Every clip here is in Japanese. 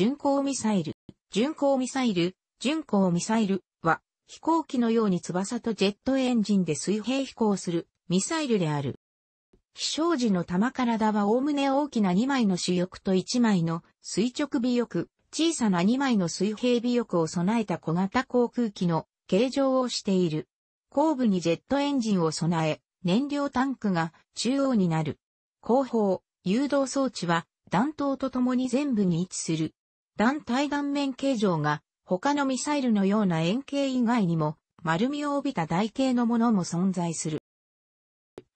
巡航ミサイル。巡航ミサイル、巡航ミサイルは、飛行機のように翼とジェットエンジンで水平飛行するミサイルである。飛翔時の弾体は概ね大きな2枚の主翼と1枚の垂直尾翼、小さな2枚の水平尾翼を備えた小型航空機の形状をしている。後部にジェットエンジンを備え、燃料タンクが中央になる。後方、誘導装置は弾頭とともに全部に位置する弾体断面形状が他のミサイルのような円形以外にも丸みを帯びた台形のものも存在する。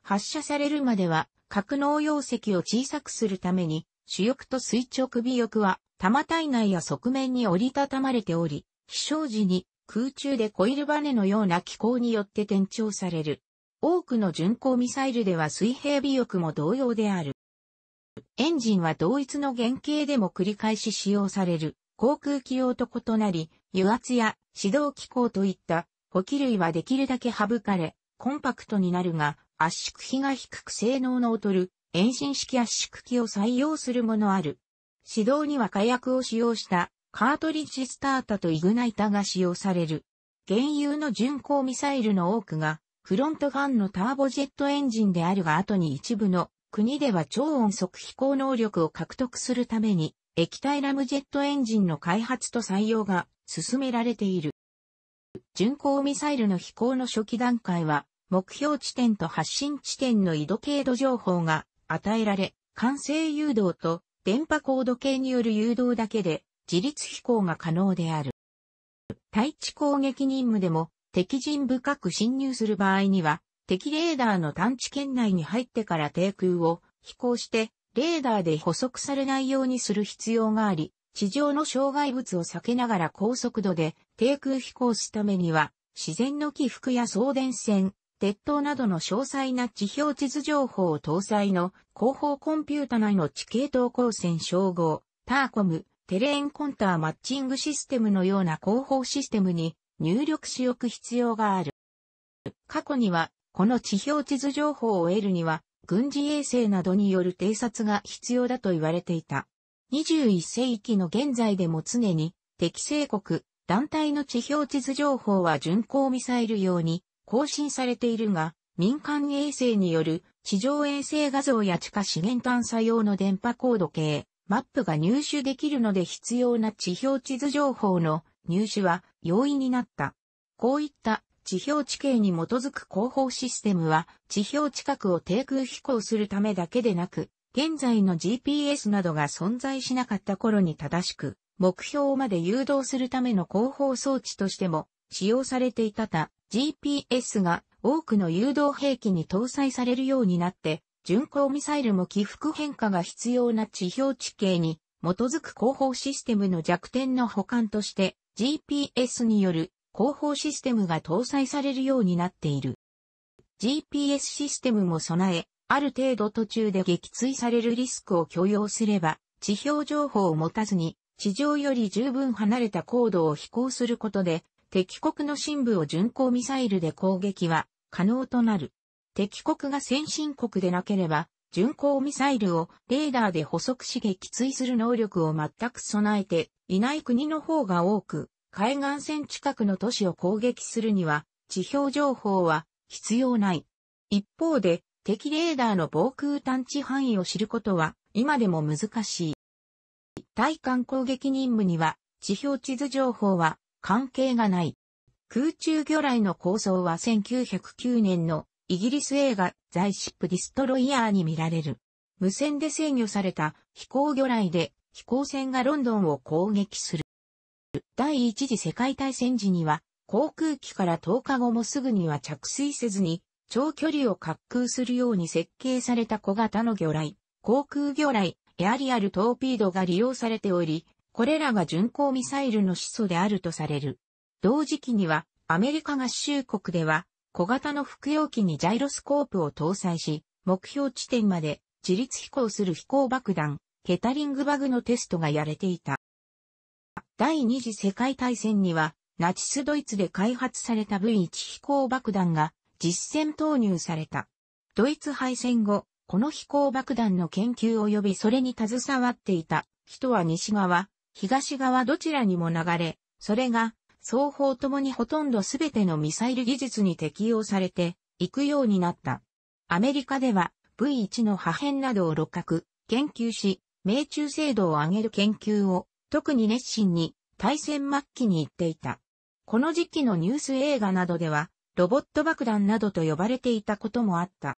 発射されるまでは格納容積を小さくするために主翼と垂直尾翼は玉体内や側面に折りたたまれており、飛翔時に空中でコイルバネのような機構によって転調される。多くの巡航ミサイルでは水平尾翼も同様である。エンジンは同一の原型でも繰り返し使用される航空機用と異なり、油圧や指導機構といった補機類はできるだけ省かれ、コンパクトになるが圧縮比が低く性能の劣る遠心式圧縮機を採用するものある。指導には火薬を使用したカートリッジスタータとイグナイタが使用される。原油の巡航ミサイルの多くがフロントファンのターボジェットエンジンであるが後に一部の国では超音速飛行能力を獲得するために、液体ラムジェットエンジンの開発と採用が進められている。巡航ミサイルの飛行の初期段階は、目標地点と発進地点の緯度経度情報が与えられ、完成誘導と電波高度計による誘導だけで自立飛行が可能である。対地攻撃任務でも敵陣深く侵入する場合には敵レーダーの探知圏内に入ってから低空を飛行して、レーダーで捕捉されないようにする必要があり、地上の障害物を避けながら高速度で低空飛行するためには、自然の起伏や送電線、鉄塔などの詳細な地表地図情報を搭載の後方コンピュータ内の地形等光線称号、ターコム、テレーンコンターマッチングシステムのような後方システムに入力し置く必要がある。過去にはこの地表地図情報を得るには、軍事衛星などによる偵察が必要だと言われていた。21世紀の現在でも常に、敵性国、団体の地表地図情報は巡航ミサイル用に更新されているが、民間衛星による地上衛星画像や地下資源探査用の電波高度計、マップが入手できるので必要な地表地図情報の入手は容易になった。こういった地表地形に基づく広報システムは、地表近くを低空飛行するためだけでなく、現在の GPS などが存在しなかった頃に正しく、目標まで誘導するための広報装置としても使用されていたた、GPS が多くの誘導兵器に搭載されるようになって、巡航ミサイルも起伏変化が必要な地表地形に基づく広報システムの弱点の補完として GPS による広報システムが搭載されるようになっている。GPS システムも備え、ある程度途中で撃墜されるリスクを許容すれば、地表情報を持たずに、地上より十分離れた高度を飛行することで、敵国の深部を巡航ミサイルで攻撃は可能となる。敵国が先進国でなければ、巡航ミサイルをレーダーで捕捉し撃墜する能力を全く備えていない国の方が多く、海岸線近くの都市を攻撃するには、地表情報は必要ない。一方で、敵レーダーの防空探知範囲を知ることは今でも難しい。対艦攻撃任務には地表地図情報は関係がない。空中魚雷の構想は1909年のイギリス映画ザイシップディストロイヤーに見られる。無線で制御された飛行魚雷で飛行船がロンドンを攻撃する。第一次世界大戦時には、航空機から10日後もすぐには着水せずに、長距離を滑空するように設計された小型の魚雷、航空魚雷、エアリアルトーピードが利用されており、これらが巡航ミサイルの始祖であるとされる。同時期には、アメリカ合衆国では、小型の服用機にジャイロスコープを搭載し、目標地点まで自立飛行する飛行爆弾、ケタリングバグのテストがやれていた。第二次世界大戦には、ナチスドイツで開発された V1 飛行爆弾が実戦投入された。ドイツ敗戦後、この飛行爆弾の研究及びそれに携わっていた人は西側、東側どちらにも流れ、それが双方ともにほとんど全てのミサイル技術に適用されていくようになった。アメリカでは V1 の破片などを六角、研究し、命中精度を上げる研究を特に熱心に大戦末期に行っていた。この時期のニュース映画などでは、ロボット爆弾などと呼ばれていたこともあった。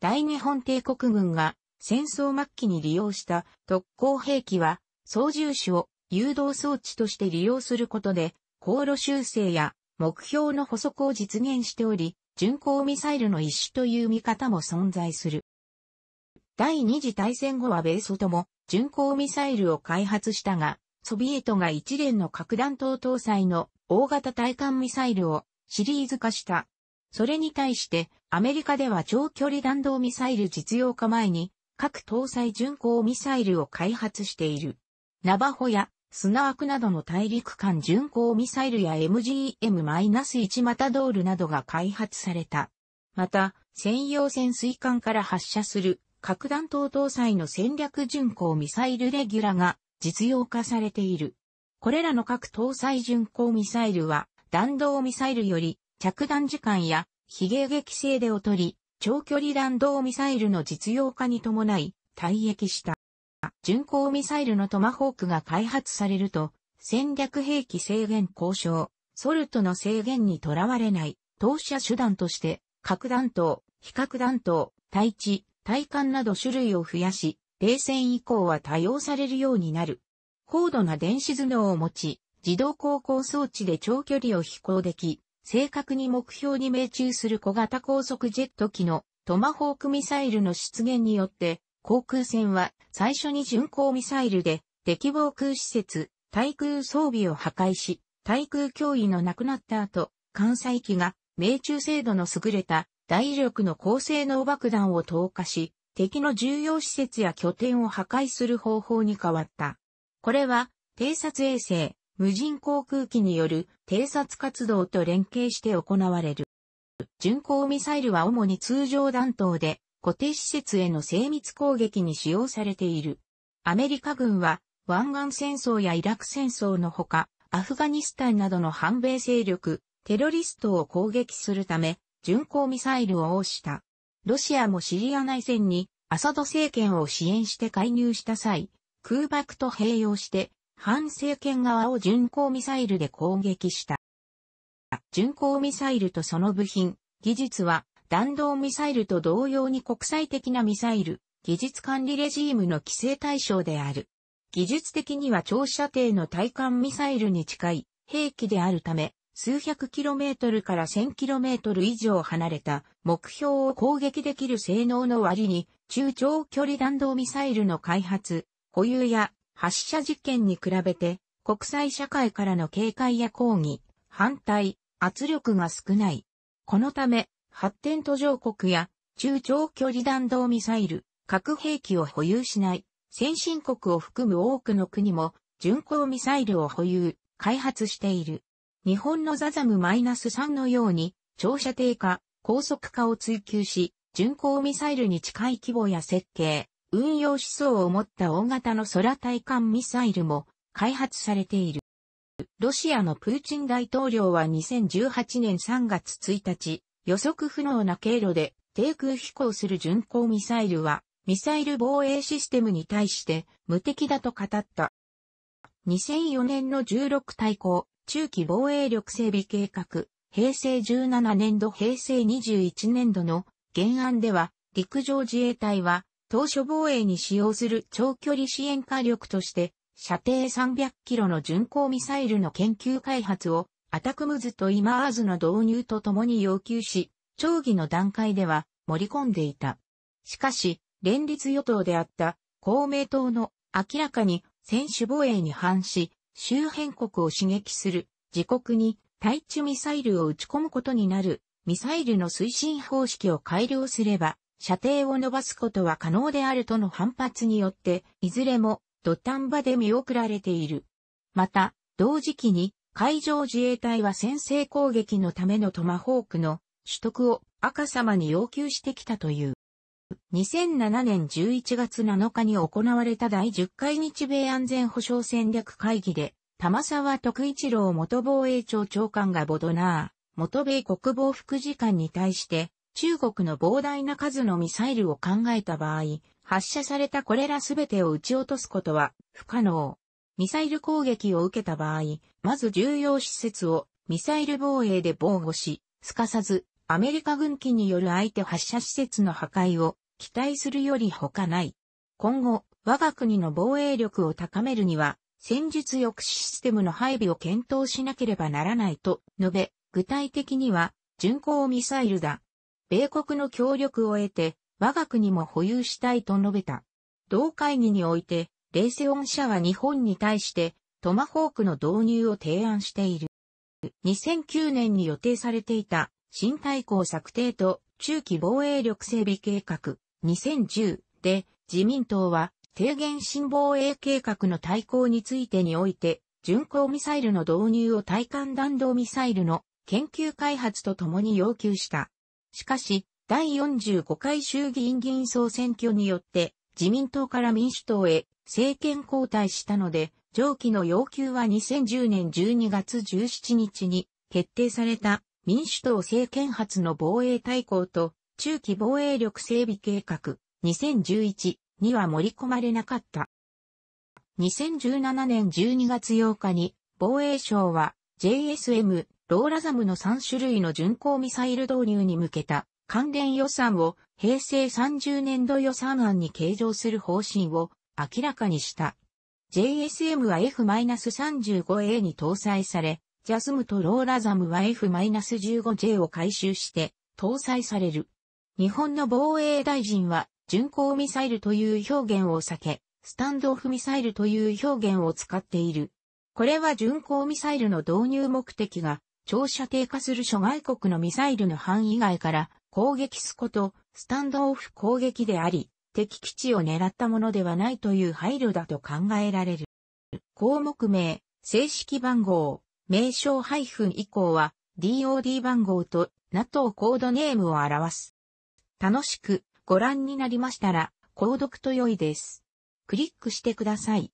大日本帝国軍が戦争末期に利用した特攻兵器は操縦手を誘導装置として利用することで航路修正や目標の補足を実現しており、巡航ミサイルの一種という見方も存在する。第二次大戦後は米ソとも巡航ミサイルを開発したが、ソビエトが一連の核弾頭搭載の大型対艦ミサイルをシリーズ化した。それに対してアメリカでは長距離弾道ミサイル実用化前に核搭載巡航ミサイルを開発している。ナバホやスナークなどの大陸間巡航ミサイルや MGM-1 マタドールなどが開発された。また、専用潜水艦から発射する核弾頭搭載の戦略巡航ミサイルレギュラが実用化されている。これらの核搭載巡航ミサイルは弾道ミサイルより着弾時間や非迎撃性で劣り、長距離弾道ミサイルの実用化に伴い退役した。巡航ミサイルのトマホークが開発されると、戦略兵器制限交渉、ソルトの制限にとらわれない、投射手段として、核弾頭、非核弾頭、対地、体幹など種類を増やし、冷戦以降は多用されるようになる。高度な電子頭脳を持ち、自動航行装置で長距離を飛行でき、正確に目標に命中する小型高速ジェット機のトマホークミサイルの出現によって、航空船は最初に巡航ミサイルで敵防空施設、対空装備を破壊し、対空脅威のなくなった後、艦載機が命中精度の優れた大力の高性能爆弾を投下し、敵の重要施設や拠点を破壊する方法に変わった。これは、偵察衛星、無人航空機による偵察活動と連携して行われる。巡航ミサイルは主に通常弾頭で固定施設への精密攻撃に使用されている。アメリカ軍は湾岸戦争やイラク戦争のほか、アフガニスタンなどの反米勢力、テロリストを攻撃するため、巡航ミサイルを応した。ロシアもシリア内戦にアサド政権を支援して介入した際、空爆と併用して、反政権側を巡航ミサイルで攻撃した。巡航ミサイルとその部品、技術は弾道ミサイルと同様に国際的なミサイル、技術管理レジームの規制対象である。技術的には長射程の対艦ミサイルに近い兵器であるため、数百キロメートルから千キロメートル以上離れた目標を攻撃できる性能の割に、中長距離弾道ミサイルの開発、保有や発射実験に比べて、国際社会からの警戒や抗議、反対、圧力が少ない。このため、発展途上国や中長距離弾道ミサイル、核兵器を保有しない、先進国を含む多くの国も、巡航ミサイルを保有、開発している。日本のザザムマイナス -3 のように、長射程化、高速化を追求し、巡航ミサイルに近い規模や設計、運用思想を持った大型の空対艦ミサイルも開発されている。ロシアのプーチン大統領は2018年3月1日、予測不能な経路で低空飛行する巡航ミサイルは、ミサイル防衛システムに対して無敵だと語った。2004年の16対抗中期防衛力整備計画、平成17年度平成21年度の原案では、陸上自衛隊は、当初防衛に使用する長距離支援火力として、射程300キロの巡航ミサイルの研究開発を、アタクムズとイマーズの導入とともに要求し、長議の段階では盛り込んでいた。しかし、連立与党であった公明党の明らかに専守防衛に反し、周辺国を刺激する自国に対地ミサイルを撃ち込むことになるミサイルの推進方式を改良すれば射程を伸ばすことは可能であるとの反発によっていずれも土壇場で見送られている。また同時期に海上自衛隊は先制攻撃のためのトマホークの取得を赤様に要求してきたという。2007年11月7日に行われた第10回日米安全保障戦略会議で、玉沢徳一郎元防衛庁長官がボドナー、元米国防副次官に対して、中国の膨大な数のミサイルを考えた場合、発射されたこれらすべてを撃ち落とすことは不可能。ミサイル攻撃を受けた場合、まず重要施設をミサイル防衛で防護し、すかさずアメリカ軍機による相手発射施設の破壊を期待するより他ない。今後、我が国の防衛力を高めるには、戦術抑止システムの配備を検討しなければならないと述べ、具体的には、巡航ミサイルだ。米国の協力を得て、我が国も保有したいと述べた。同会議において、レイセオン社は日本に対して、トマホークの導入を提案している。2009年に予定されていた新大綱策定と中期防衛力整備計画2010で自民党は低減新防衛計画の対抗についてにおいて巡航ミサイルの導入を対艦弾道ミサイルの研究開発とともに要求した。しかし、第45回衆議院議員総選挙によって自民党から民主党へ政権交代したので、上記の要求は2010年12月17日に決定された民主党政権発の防衛大綱と中期防衛力整備計画2011には盛り込まれなかった。2017年12月8日に防衛省は JSM ローラザムの3種類の巡航ミサイル導入に向けた関連予算を平成30年度予算案に計上する方針を明らかにした。JSM は F-35A に搭載され、ジャスムとローラザムは F-15J を回収して搭載される。日本の防衛大臣は巡航ミサイルという表現を避け、スタンドオフミサイルという表現を使っている。これは巡航ミサイルの導入目的が長射程化する諸外国のミサイルの範囲外から攻撃すこと、スタンドオフ攻撃であり、敵基地を狙ったものではないという配慮だと考えられる。項目名、正式番号。名称以降は DOD 番号と NATO コードネームを表す。楽しくご覧になりましたら、購読と良いです。クリックしてください。